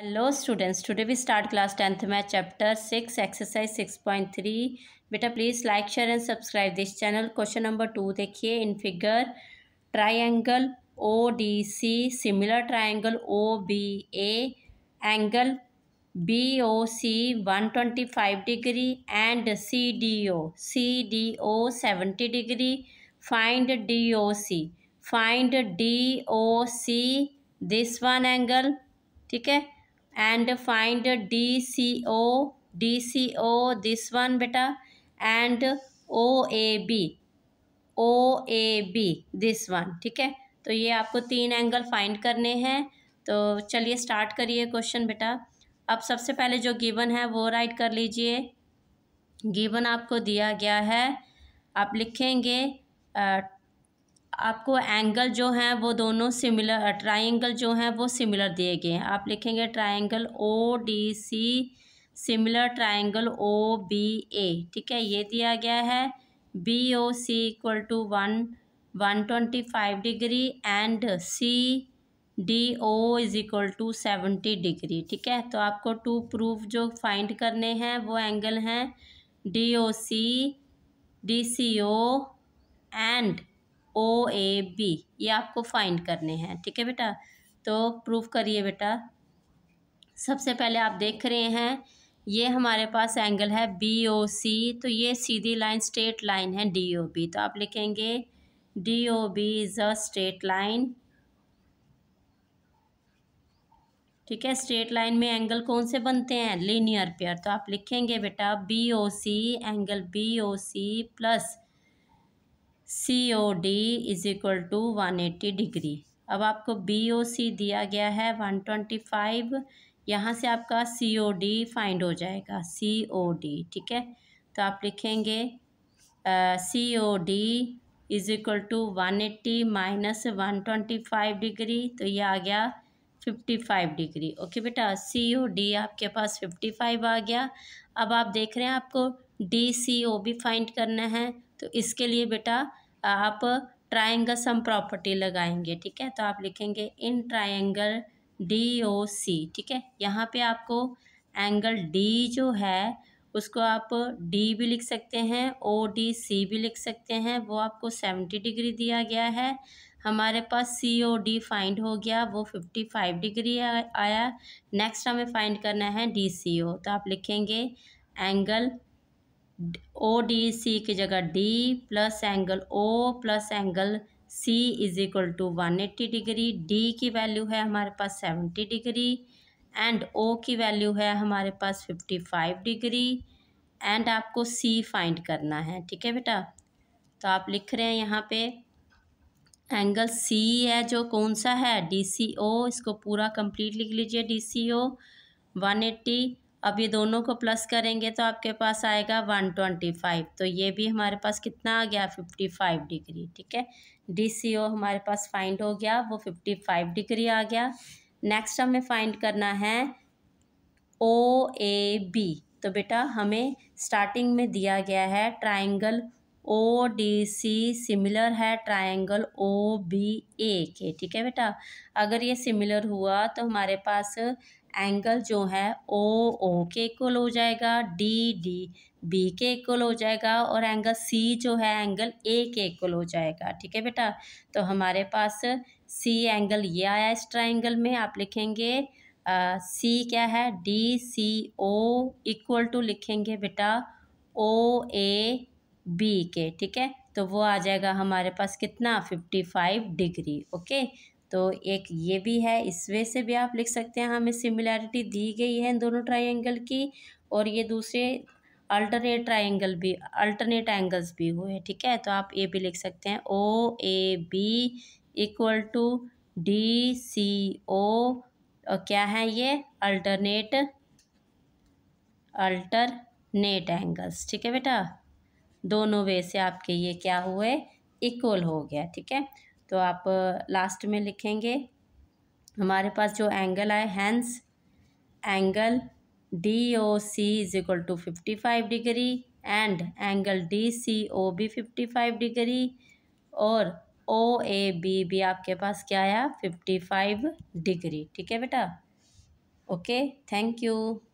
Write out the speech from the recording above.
hello students today we start class tenth में chapter six exercise six point three बेटा please like share and subscribe this channel question number two देखिए in figure triangle O D C similar triangle O B A angle B O C one twenty five degree and C D O C D O seventy degree find D O C find D O C this one angle ठीक है and find D C O D C O this one बेटा and O A B O A B this one ठीक है तो ये आपको तीन angle find करने हैं तो चलिए स्टार्ट करिए क्वेश्चन बेटा अब सबसे पहले जो गिवन है वो राइट कर लीजिए गिवन आपको दिया गया है आप लिखेंगे आपको एंगल जो हैं वो दोनों सिमिलर ट्राइंगल जो हैं वो सिमिलर दिए गए हैं आप लिखेंगे triangle O D C similar triangle O B A ठीक है ये दिया गया है B O C equal to one one twenty five degree and C D O is equal to seventy degree ठीक है तो आपको टू प्रूफ जो फाइंड करने हैं वो एंगल हैं D O C D C O and O A B ये आपको फाइंड करने हैं ठीक है बेटा तो प्रूफ करिए बेटा सबसे पहले आप देख रहे हैं ये हमारे पास एंगल है बी ओ सी तो ये सीधी लाइन स्ट्रेट लाइन है डी ओ बी तो आप लिखेंगे D O B is a straight line ठीक है स्ट्रेट लाइन में एंगल कौन से बनते हैं लीनियर पेयर तो आप लिखेंगे बेटा B O C angle B O C plus C O D is equal to one eighty degree अब आपको बी ओ सी दिया गया है वन ट्वेंटी फाइव यहाँ से आपका सी ओ डी फाइंड हो जाएगा सी ओ डी ठीक है तो आप लिखेंगे C O D is equal to one eighty minus one twenty five degree तो ये आ गया फिफ्टी फाइव डिग्री ओके बेटा सी ओ डी आपके पास फिफ्टी फाइव आ गया अब आप देख रहे हैं आपको डी सी ओ भी फाइंड करना है तो इसके लिए बेटा आप ट्राइंगल सम प्रॉपर्टी लगाएंगे ठीक है तो आप लिखेंगे इन ट्राइंगल डी ओ सी ठीक है यहाँ पे आपको एंगल डी जो है उसको आप डी भी लिख सकते हैं ओ डी सी भी लिख सकते हैं वो आपको सेवेंटी डिग्री दिया गया है हमारे पास सी ओ डी फाइंड हो गया वो फिफ्टी फाइव डिग्री आया नेक्स्ट हमें फाइंड करना है डी सी ओ तो आप लिखेंगे एंगल ओ डी सी की जगह D plus angle O plus angle C is equal to one eighty degree D की वैल्यू है हमारे पास सेवेंटी डिग्री एंड ओ की वैल्यू है हमारे पास फिफ्टी फाइव डिग्री एंड आपको सी फाइंड करना है ठीक है बेटा तो आप लिख रहे हैं यहाँ पे एंगल सी है जो कौन सा है डी सी ओ इसको पूरा कंप्लीट लिख लीजिए D C O one eighty अब ये दोनों को प्लस करेंगे तो आपके पास आएगा वन ट्वेंटी फाइव तो ये भी हमारे पास कितना आ गया फिफ्टी फाइव डिग्री ठीक है डी सी ओ हमारे पास फाइंड हो गया वो फिफ्टी फाइव डिग्री आ गया नेक्स्ट हमें फाइंड करना है ओ ए बी तो बेटा हमें स्टार्टिंग में दिया गया है triangle O D C similar है ट्राइंगल ओ बी ए के ठीक है बेटा अगर ये सिमिलर हुआ तो हमारे पास एंगल जो है ओ ओ के इक्वल हो जाएगा डी डी बी के इक्वल हो जाएगा और एंगल सी जो है एंगल ए के इक्वल हो जाएगा ठीक है बेटा तो हमारे पास सी एंगल ये आया इस ट्राइंगल में आप लिखेंगे सी क्या है D C O equal to लिखेंगे बेटा ओ ए बी के ठीक है तो वो आ जाएगा हमारे पास कितना फिफ्टी फाइव डिग्री ओके तो एक ये भी है इस वे से भी आप लिख सकते हैं हमें सिमिलैरिटी दी गई है इन दोनों ट्राइंगल की और ये दूसरे अल्टरनेट ट्राइंगल भी अल्टरनेट एंगल्स भी हुए ठीक है तो आप ये भी लिख सकते हैं O A B equal to D C O और क्या है ये अल्टरनेट अल्टरनेट एंगल्स ठीक है बेटा दोनों वे से आपके ये क्या हुए इक्वल हो गया ठीक है तो आप लास्ट में लिखेंगे हमारे पास जो एंगल आए हैंस angle D O C is equal to fifty five degree and angle D C O भी फिफ्टी फाइव डिग्री और ओ ए बी भी आपके पास क्या आया फिफ्टी फाइव डिग्री ठीक है बेटा ओके थैंक यू